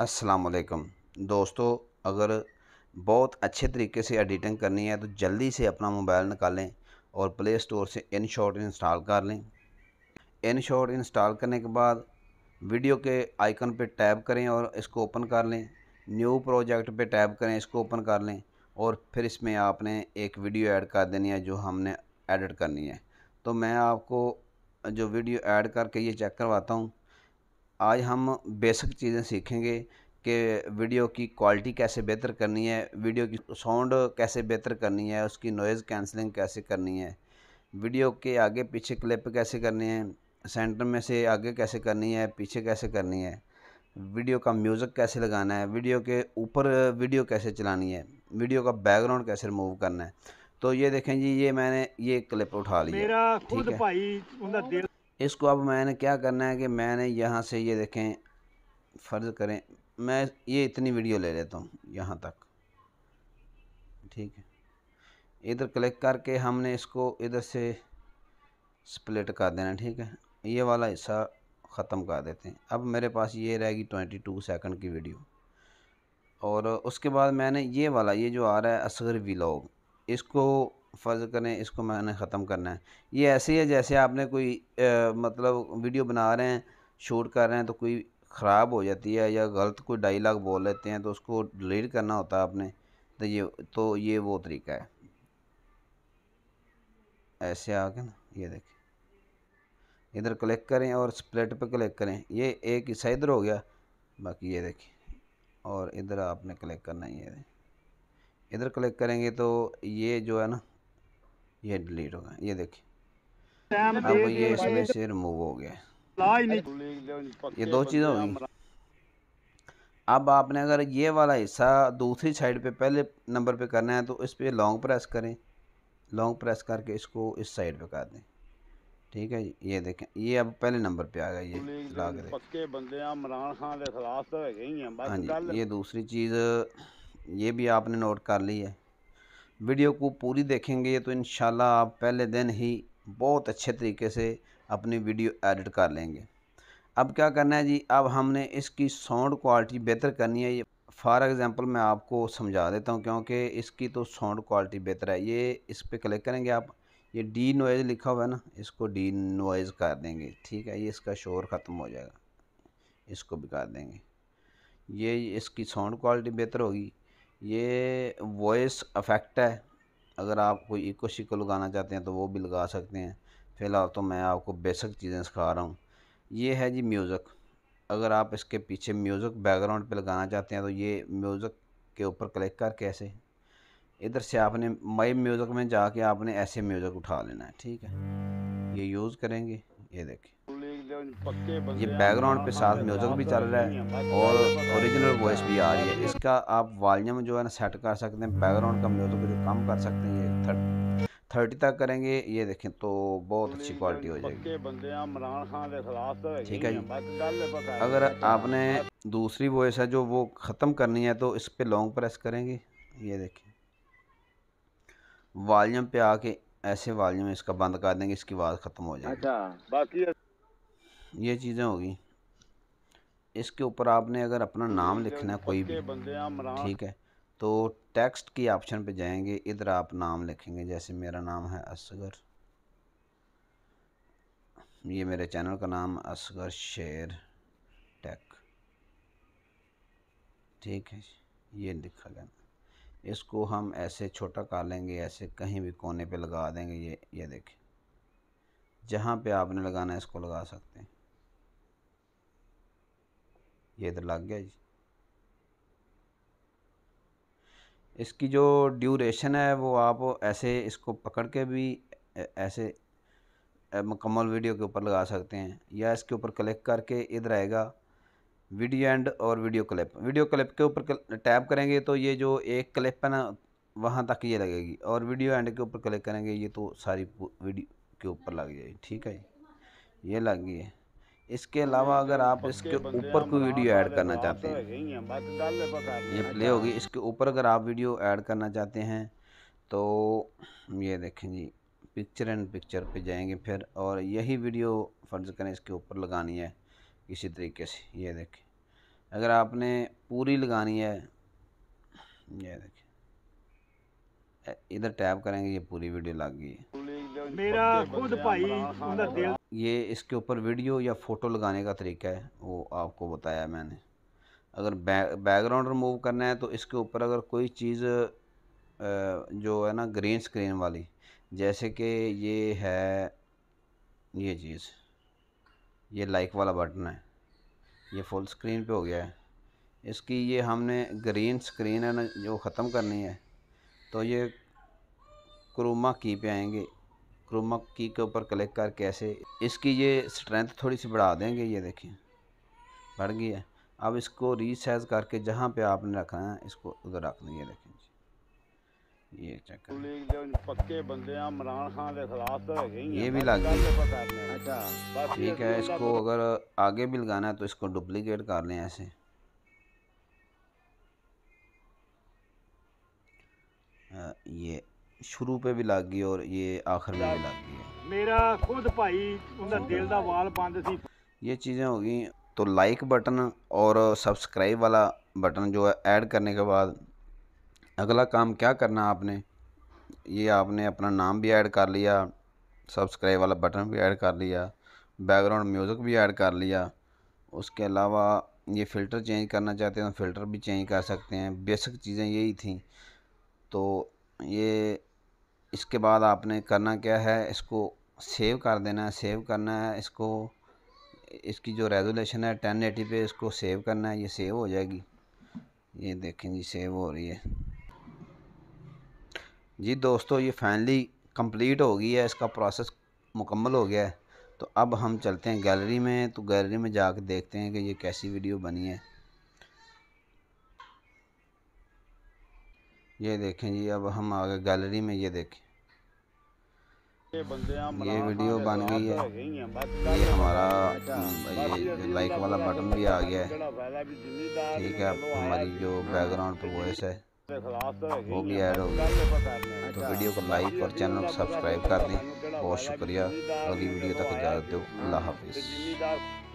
असलकम दोस्तों अगर बहुत अच्छे तरीके से एडिटिंग करनी है तो जल्दी से अपना मोबाइल निकालें और प्ले स्टोर से इन शॉट इंस्टॉल कर लें इन शॉट इंस्टॉल करने के बाद वीडियो के आइकन पर टैब करें और इसको ओपन कर लें न्यू प्रोजेक्ट पर टैब करें इसको ओपन कर लें और फिर इसमें आपने एक वीडियो ऐड कर देनी है जो हमने एडिट करनी है तो मैं आपको जो वीडियो ऐड करके ये चेक करवाता हूँ आज हम बेसिक चीज़ें सीखेंगे कि वीडियो की क्वालिटी कैसे बेहतर करनी है वीडियो की साउंड कैसे बेहतर करनी है उसकी नॉइज़ कैंसलिंग कैसे करनी है वीडियो के आगे पीछे क्लिप कैसे करनी है सेंटर में से आगे कैसे करनी है पीछे कैसे करनी है वीडियो का म्यूज़िक कैसे लगाना है वीडियो के ऊपर वीडियो कैसे चलानी है वीडियो का बैकग्राउंड कैसे रिमूव करना है तो ये देखें जी ये मैंने ये क्लिप उठा लिया मेरा खुद भाई उनका दिल इसको अब मैंने क्या करना है कि मैंने यहाँ से ये देखें फ़र्ज़ करें मैं ये इतनी वीडियो ले लेता हूँ यहाँ तक ठीक है इधर क्लिक करके हमने इसको इधर से स्प्लिट कर देना ठीक है ये वाला हिस्सा ख़त्म कर देते हैं अब मेरे पास ये रहेगी ट्वेंटी टू सेकेंड की वीडियो और उसके बाद मैंने ये वाला ये जो आ रहा है असगर व्लॉग इसको फ़र्ज़ करें इसको मैंने ख़त्म करना है ये ऐसे ही है जैसे आपने कोई आ, मतलब वीडियो बना रहे हैं शूट कर रहे हैं तो कोई ख़राब हो जाती है या गलत कोई डायलॉग बोल लेते हैं तो उसको डिलीट करना होता है आपने तो ये तो ये वो तरीका है ऐसे आके ना ये देखें इधर क्लिक करें और स्प्लिट पे क्लिक करें ये एक हिस्सा इधर हो गया बाकी ये देखें और इधर आपने क्लिक करना है ये इधर क्लिक करेंगे तो ये जो है ना ये डिलीट होगा ये देखिए अब ये इसमें से रिमूव हो गया ये दो चीज़ें होंगी अब आपने अगर ये वाला हिस्सा दूसरी साइड पे पहले नंबर पे करना है तो इस पर लॉन्ग प्रेस करें लॉन्ग प्रेस करके इसको इस साइड पे कर दें ठीक है ये देखें ये अब पहले नंबर पे आ गया ये ला के तो हाँ जी ये दूसरी चीज़ ये भी आपने नोट कर ली है वीडियो को पूरी देखेंगे तो इन आप पहले दिन ही बहुत अच्छे तरीके से अपनी वीडियो एडिट कर लेंगे अब क्या करना है जी अब हमने इसकी साउंड क्वालिटी बेहतर करनी है ये फॉर एग्ज़ाम्पल मैं आपको समझा देता हूँ क्योंकि इसकी तो साउंड क्वालिटी बेहतर है ये इस पर क्लिक करेंगे आप ये डी नोइज़ लिखा हुआ है ना इसको डी नोइज़ कर देंगे ठीक है ये इसका शोर ख़त्म हो जाएगा इसको भी कर देंगे ये इसकी साउंड क्वालिटी बेहतर होगी ये वॉइस अफेक्ट है अगर आप कोई इको शिको लगाना चाहते हैं तो वो भी लगा सकते हैं फ़िलहाल तो मैं आपको बेसिक चीज़ें सिखा रहा हूँ ये है जी म्यूज़िक अगर आप इसके पीछे म्यूज़िक बैकग्राउंड पे लगाना चाहते हैं तो ये म्यूज़िक के ऊपर क्लिक करके ऐसे इधर से आपने मई म्यूज़िक में जाके आपने ऐसे म्यूज़िक उठा लेना है ठीक है ये यूज़ करेंगे ये देखिए ये बैकग्राउंड पे साथ म्यूजिक भी चल रहा है और ओरिजिनल वॉइस भी आ रही है इसका आप वॉल्यूम जो है ना सेट कर सकते हैं बैकग्राउंड का म्यूजिक जो कम कर सकते हैं ये थर्ड थर्टी तक करेंगे ये देखें तो बहुत अच्छी क्वालिटी हो जाएगी तो ठीक है जी अगर आपने दूसरी वॉइस है जो वो ख़त्म करनी है तो इस पर लॉन्ग प्रेस करेंगे ये देखें वॉल्यूम पे आके ऐसे वॉल्यूम इसका बंद कर देंगे इसकी आवाज़ ख़त्म हो जाएगी अच्छा बाकी ये चीज़ें होगी इसके ऊपर आपने अगर अपना नाम लिखना है कोई भी ठीक है तो टेक्स्ट की ऑप्शन पे जाएंगे इधर आप नाम लिखेंगे जैसे मेरा नाम है असगर ये मेरे चैनल का नाम असगर शेर टेक ठीक है ये लिखा गया इसको हम ऐसे छोटा कर लेंगे ऐसे कहीं भी कोने पे लगा देंगे ये ये देखें जहाँ पे आपने लगाना है इसको लगा सकते हैं ये इधर लग गया जी इसकी जो ड्यूरेशन है वो आप ऐसे इसको पकड़ के भी ऐसे मुकम्मल वीडियो के ऊपर लगा सकते हैं या इसके ऊपर क्लिक करके इधर आएगा वीडियो एंड और वीडियो क्लिप वीडियो क्लिप के ऊपर टैप करेंगे तो ये जो एक क्लिप है ना वहाँ तक ये लगेगी और वीडियो एंड के ऊपर क्लिक करेंगे ये तो सारी वीडियो के ऊपर लग जाएगी ठीक है ये लग गई है इसके अलावा अगर आप इसके ऊपर कोई वीडियो ऐड करना तो चाहते तो हैं ये प्ले होगी इसके ऊपर अगर आप वीडियो ऐड करना चाहते हैं तो ये देखें जी पिक्चर एंड पिक्चर पे जाएंगे फिर और यही वीडियो फर्ज करें इसके ऊपर लगानी है किसी तरीके से ये देखें अगर आपने पूरी लगानी है ये देखें इधर टैप करेंगे ये पूरी वीडियो लग गई मेरा खुद भाई दिल ये इसके ऊपर वीडियो या फ़ोटो लगाने का तरीका है वो आपको बताया मैंने अगर बैकग्राउंड रिमूव करना है तो इसके ऊपर अगर कोई चीज़ जो है ना ग्रीन स्क्रीन वाली जैसे कि ये है ये चीज़ ये लाइक वाला बटन है ये फुल स्क्रीन पे हो गया है इसकी ये हमने ग्रीन स्क्रीन है ना जो ख़त्म करनी है तो ये क्रोमा की पे आएंगे क्रोमा की के ऊपर क्लिक करके ऐसे इसकी ये स्ट्रेंथ थोड़ी सी बढ़ा देंगे ये देखिए बढ़ गई है अब इसको रीसाइज करके जहाँ पे आपने रखा है इसको उधर रख देंगे देखें जी ये चेक तो ये भी लग गई अच्छा, ठीक है इसको तो- अगर आगे भी लगाना है तो इसको डुप्लीकेट कर लें ऐसे ये शुरू पे भी लग गई और ये आखिर में भी लग गई है मेरा खुद भाई उनका दिल का वाल बंद सी ये चीज़ें हो गई तो लाइक बटन और सब्सक्राइब वाला बटन जो है ऐड करने के बाद अगला काम क्या करना आपने ये आपने अपना नाम भी ऐड कर लिया सब्सक्राइब वाला बटन भी ऐड कर लिया बैकग्राउंड म्यूज़िक भी ऐड कर लिया उसके अलावा ये फ़िल्टर चेंज करना चाहते हैं तो फ़िल्टर भी चेंज कर सकते हैं बेसिक चीज़ें यही थी तो ये इसके बाद आपने करना क्या है इसको सेव कर देना है सेव करना है इसको इसकी जो रेजोलेशन है टेन एटी पे इसको सेव करना है ये सेव हो जाएगी ये देखें जी सेव हो रही है जी दोस्तों ये फाइनली कंप्लीट हो गई है इसका प्रोसेस मुकम्मल हो गया है तो अब हम चलते हैं गैलरी में तो गैलरी में जा देखते हैं कि ये कैसी वीडियो बनी है ये देखें जी अब हम आगे गैलरी में ये देखें ये वीडियो बन गई है तो ये हमारा अच्छा, हम्म, ये लाइक वाला बटन भी आ गया है ठीक है हमारी जो बैकग्राउंड वॉइस है वो भी ऐड गया तो वीडियो को लाइक और चैनल को सब्सक्राइब कर दें बहुत शुक्रिया अगली वीडियो तक इजाज़त दो अल्लाह हाफिज़